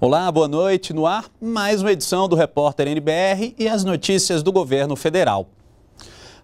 Olá, boa noite. No ar, mais uma edição do Repórter NBR e as notícias do governo federal.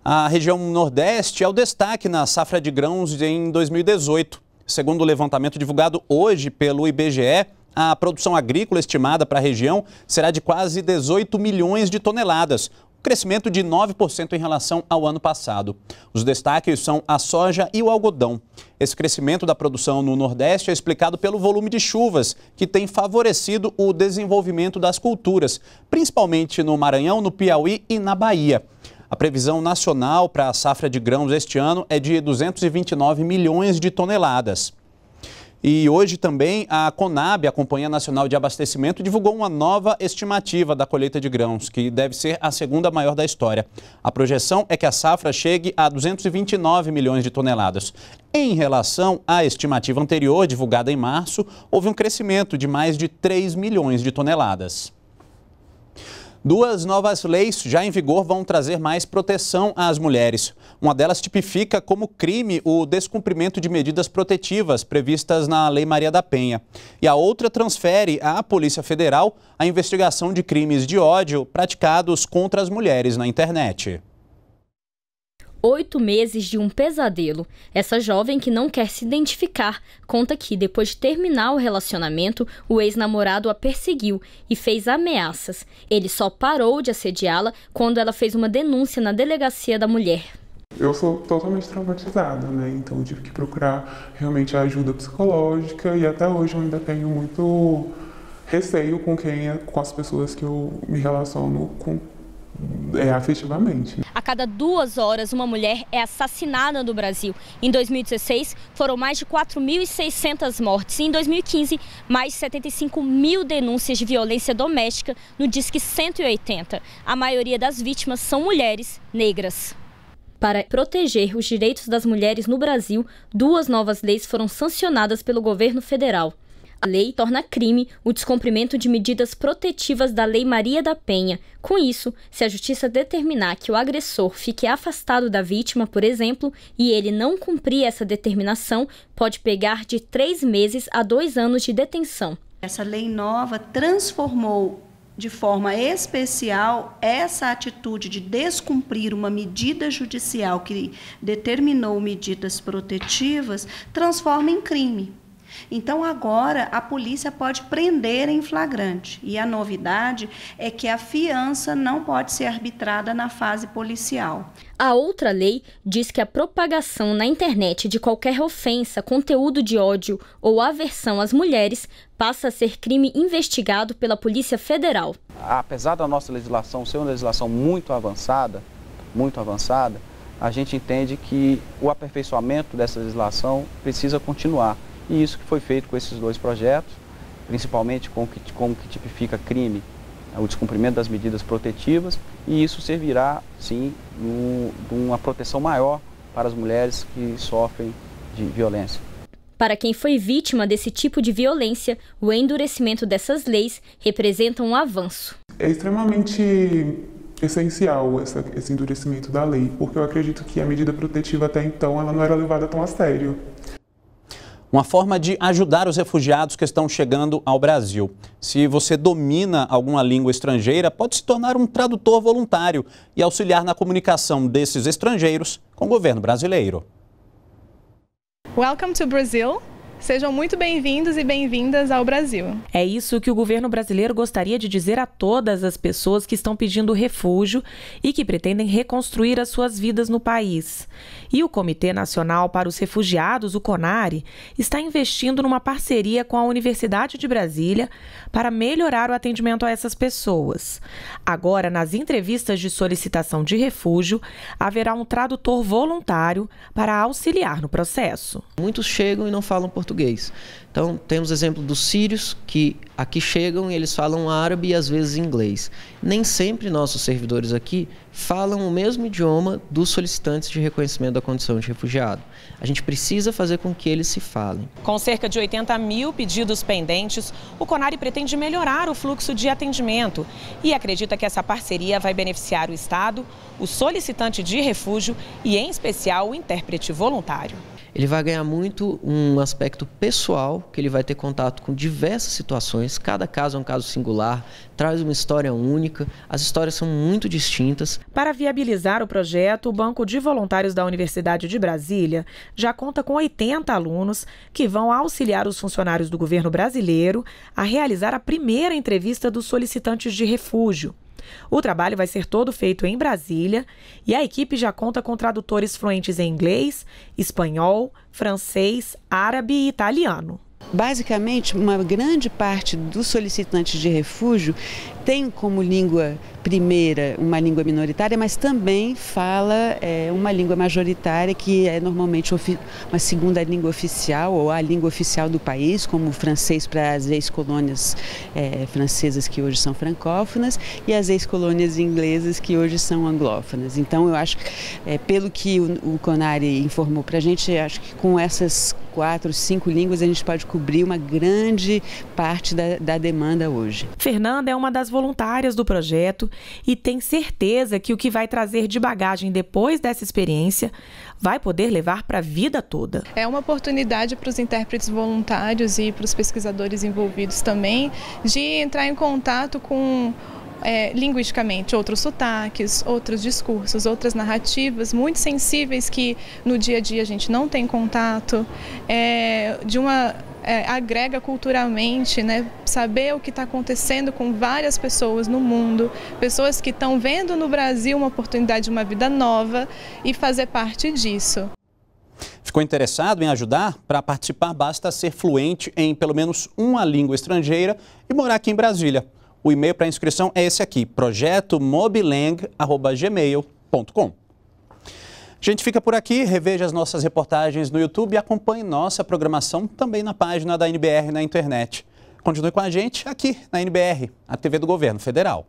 A região Nordeste é o destaque na safra de grãos em 2018. Segundo o levantamento divulgado hoje pelo IBGE, a produção agrícola estimada para a região será de quase 18 milhões de toneladas, um crescimento de 9% em relação ao ano passado. Os destaques são a soja e o algodão. Esse crescimento da produção no Nordeste é explicado pelo volume de chuvas, que tem favorecido o desenvolvimento das culturas, principalmente no Maranhão, no Piauí e na Bahia. A previsão nacional para a safra de grãos este ano é de 229 milhões de toneladas. E hoje também a Conab, a Companhia Nacional de Abastecimento, divulgou uma nova estimativa da colheita de grãos, que deve ser a segunda maior da história. A projeção é que a safra chegue a 229 milhões de toneladas. Em relação à estimativa anterior, divulgada em março, houve um crescimento de mais de 3 milhões de toneladas. Duas novas leis já em vigor vão trazer mais proteção às mulheres. Uma delas tipifica como crime o descumprimento de medidas protetivas previstas na Lei Maria da Penha. E a outra transfere à Polícia Federal a investigação de crimes de ódio praticados contra as mulheres na internet oito meses de um pesadelo. Essa jovem que não quer se identificar conta que, depois de terminar o relacionamento, o ex-namorado a perseguiu e fez ameaças. Ele só parou de assediá-la quando ela fez uma denúncia na delegacia da mulher. Eu sou totalmente traumatizada, né? Então eu tive que procurar realmente a ajuda psicológica e até hoje eu ainda tenho muito receio com quem, é, com as pessoas que eu me relaciono com é, afetivamente. A cada duas horas, uma mulher é assassinada no Brasil. Em 2016, foram mais de 4.600 mortes. E em 2015, mais de 75 mil denúncias de violência doméstica no Disque 180. A maioria das vítimas são mulheres negras. Para proteger os direitos das mulheres no Brasil, duas novas leis foram sancionadas pelo governo federal. A lei torna crime o descumprimento de medidas protetivas da Lei Maria da Penha. Com isso, se a justiça determinar que o agressor fique afastado da vítima, por exemplo, e ele não cumprir essa determinação, pode pegar de três meses a dois anos de detenção. Essa lei nova transformou de forma especial essa atitude de descumprir uma medida judicial que determinou medidas protetivas transforma em crime. Então, agora, a polícia pode prender em flagrante. E a novidade é que a fiança não pode ser arbitrada na fase policial. A outra lei diz que a propagação na internet de qualquer ofensa, conteúdo de ódio ou aversão às mulheres passa a ser crime investigado pela Polícia Federal. Apesar da nossa legislação ser uma legislação muito avançada, muito avançada, a gente entende que o aperfeiçoamento dessa legislação precisa continuar. E isso que foi feito com esses dois projetos, principalmente com que, como que tipifica crime né, o descumprimento das medidas protetivas e isso servirá, sim, de uma proteção maior para as mulheres que sofrem de violência. Para quem foi vítima desse tipo de violência, o endurecimento dessas leis representa um avanço. É extremamente essencial essa, esse endurecimento da lei, porque eu acredito que a medida protetiva até então ela não era levada tão a sério uma forma de ajudar os refugiados que estão chegando ao Brasil. Se você domina alguma língua estrangeira, pode se tornar um tradutor voluntário e auxiliar na comunicação desses estrangeiros com o governo brasileiro. Welcome to Brazil. Sejam muito bem-vindos e bem-vindas ao Brasil. É isso que o governo brasileiro gostaria de dizer a todas as pessoas que estão pedindo refúgio e que pretendem reconstruir as suas vidas no país. E o Comitê Nacional para os Refugiados, o CONARE, está investindo numa parceria com a Universidade de Brasília para melhorar o atendimento a essas pessoas. Agora, nas entrevistas de solicitação de refúgio, haverá um tradutor voluntário para auxiliar no processo. Muitos chegam e não falam português português. Então, temos exemplo dos sírios que aqui chegam e eles falam árabe e às vezes inglês. Nem sempre nossos servidores aqui falam o mesmo idioma dos solicitantes de reconhecimento da condição de refugiado. A gente precisa fazer com que eles se falem. Com cerca de 80 mil pedidos pendentes, o Conari pretende melhorar o fluxo de atendimento e acredita que essa parceria vai beneficiar o Estado, o solicitante de refúgio e, em especial, o intérprete voluntário ele vai ganhar muito um aspecto pessoal, que ele vai ter contato com diversas situações, cada caso é um caso singular, traz uma história única, as histórias são muito distintas. Para viabilizar o projeto, o Banco de Voluntários da Universidade de Brasília já conta com 80 alunos que vão auxiliar os funcionários do governo brasileiro a realizar a primeira entrevista dos solicitantes de refúgio. O trabalho vai ser todo feito em Brasília e a equipe já conta com tradutores fluentes em inglês, espanhol, francês, árabe e italiano. Basicamente, uma grande parte dos solicitantes de refúgio tem como língua primeira uma língua minoritária, mas também fala é, uma língua majoritária, que é normalmente uma segunda língua oficial ou a língua oficial do país, como o francês para as ex-colônias é, francesas que hoje são francófonas e as ex-colônias inglesas que hoje são anglófonas. Então, eu acho, é, pelo que o, o Conari informou para a gente, acho que com essas quatro, cinco línguas, a gente pode cobrir uma grande parte da, da demanda hoje. Fernanda é uma das voluntárias do projeto e tem certeza que o que vai trazer de bagagem depois dessa experiência vai poder levar para a vida toda. É uma oportunidade para os intérpretes voluntários e para os pesquisadores envolvidos também de entrar em contato com é, linguisticamente outros sotaques, outros discursos, outras narrativas muito sensíveis que no dia a dia a gente não tem contato, é, de uma é, agrega culturalmente, né? saber o que está acontecendo com várias pessoas no mundo, pessoas que estão vendo no Brasil uma oportunidade de uma vida nova e fazer parte disso. Ficou interessado em ajudar? Para participar, basta ser fluente em pelo menos uma língua estrangeira e morar aqui em Brasília. O e-mail para inscrição é esse aqui, projetomobilang.gmail.com. A gente fica por aqui, reveja as nossas reportagens no YouTube e acompanhe nossa programação também na página da NBR na internet. Continue com a gente aqui na NBR, a TV do Governo Federal.